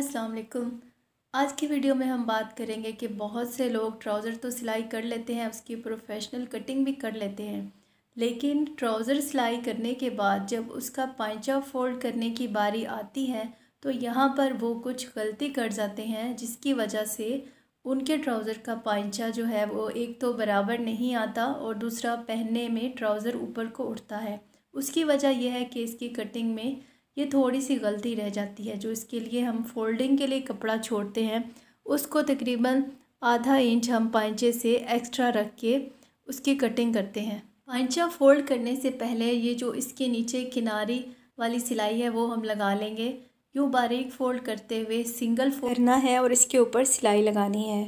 अस्सलाम वालेकुम आज की वीडियो में हम बात करेंगे कि बहुत से लोग ट्राउज़र तो सिलाई कर लेते हैं उसकी प्रोफेशनल कटिंग भी कर लेते हैं लेकिन ट्राउज़र सिलाई करने के बाद जब उसका पाइचा फोल्ड करने की बारी आती है तो यहाँ पर वो कुछ गलती कर जाते हैं जिसकी वजह से उनके ट्राउज़र का पाइचा जो है वो एक तो बराबर नहीं आता और दूसरा पहनने में ट्राउज़र ऊपर को उठता है उसकी वजह यह है कि इसकी कटिंग में ये थोड़ी सी गलती रह जाती है जो इसके लिए हम फोल्डिंग के लिए कपड़ा छोड़ते हैं उसको तकरीबन आधा इंच हम पाइचे से एक्स्ट्रा रख के उसकी कटिंग करते हैं पाइचा फोल्ड करने से पहले ये जो इसके नीचे किनारी वाली सिलाई है वो हम लगा लेंगे यूँ बारीक फोल्ड करते हुए सिंगल फोल्ड करना है और इसके ऊपर सिलाई लगानी है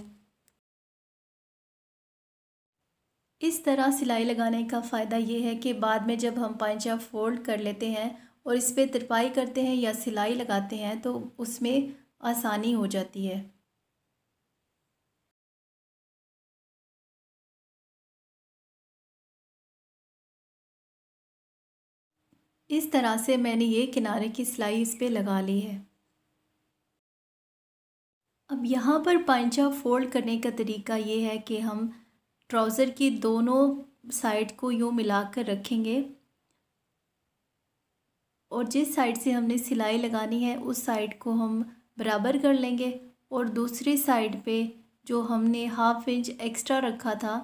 इस तरह सिलाई लगाने का फ़ायदा ये है कि बाद में जब हम पाइचा फोल्ड कर लेते हैं और इस पर तिरपाई करते हैं या सिलाई लगाते हैं तो उसमें आसानी हो जाती है इस तरह से मैंने ये किनारे की सिलाई इस पर लगा ली है अब यहाँ पर पाइचा फोल्ड करने का तरीका ये है कि हम ट्राउज़र की दोनों साइड को यूँ मिला कर रखेंगे और जिस साइड से हमने सिलाई लगानी है उस साइड को हम बराबर कर लेंगे और दूसरी साइड पे जो हमने हाफ इंच एक्स्ट्रा रखा था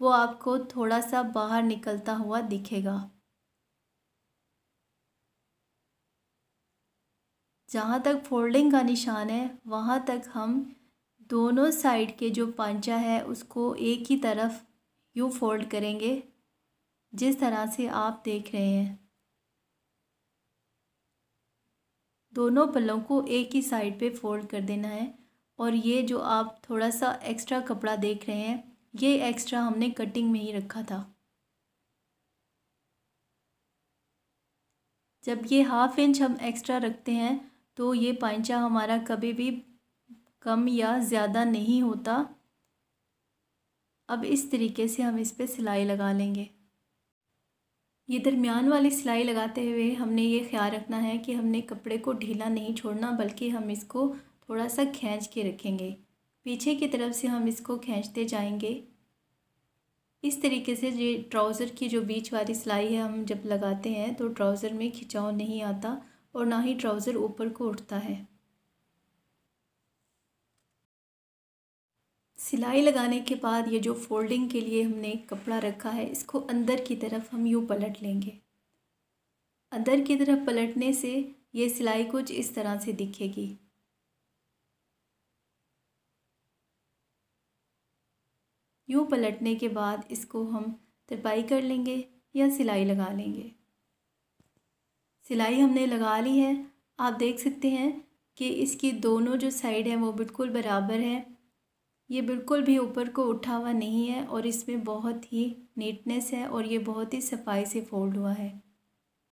वो आपको थोड़ा सा बाहर निकलता हुआ दिखेगा जहाँ तक फोल्डिंग का निशान है वहाँ तक हम दोनों साइड के जो पांचा है उसको एक ही तरफ यूँ फोल्ड करेंगे जिस तरह से आप देख रहे हैं दोनों पल्लों को एक ही साइड पे फोल्ड कर देना है और ये जो आप थोड़ा सा एक्स्ट्रा कपड़ा देख रहे हैं ये एक्स्ट्रा हमने कटिंग में ही रखा था जब ये हाफ इंच हम एक्स्ट्रा रखते हैं तो ये पाइचा हमारा कभी भी कम या ज़्यादा नहीं होता अब इस तरीके से हम इस पर सिलाई लगा लेंगे ये दरमियान वाली सिलाई लगाते हुए हमने ये ख्याल रखना है कि हमने कपड़े को ढीला नहीं छोड़ना बल्कि हम इसको थोड़ा सा खींच के रखेंगे पीछे की तरफ से हम इसको खींचते जाएंगे इस तरीके से ये ट्राउज़र की जो बीच वाली सिलाई है हम जब लगाते हैं तो ट्राउज़र में खिंचाव नहीं आता और ना ही ट्राउज़र ऊपर को उठता है सिलाई लगाने के बाद ये जो फोल्डिंग के लिए हमने कपड़ा रखा है इसको अंदर की तरफ हम यूँ पलट लेंगे अंदर की तरफ पलटने से ये सिलाई कुछ इस तरह से दिखेगी यूँ पलटने के बाद इसको हम तरपाई कर लेंगे या सिलाई लगा लेंगे सिलाई हमने लगा ली है आप देख सकते हैं कि इसकी दोनों जो साइड हैं वो बिल्कुल बराबर है ये बिल्कुल भी ऊपर को उठा हुआ नहीं है और इसमें बहुत ही नीटनेस है और ये बहुत ही सफाई से फोल्ड हुआ है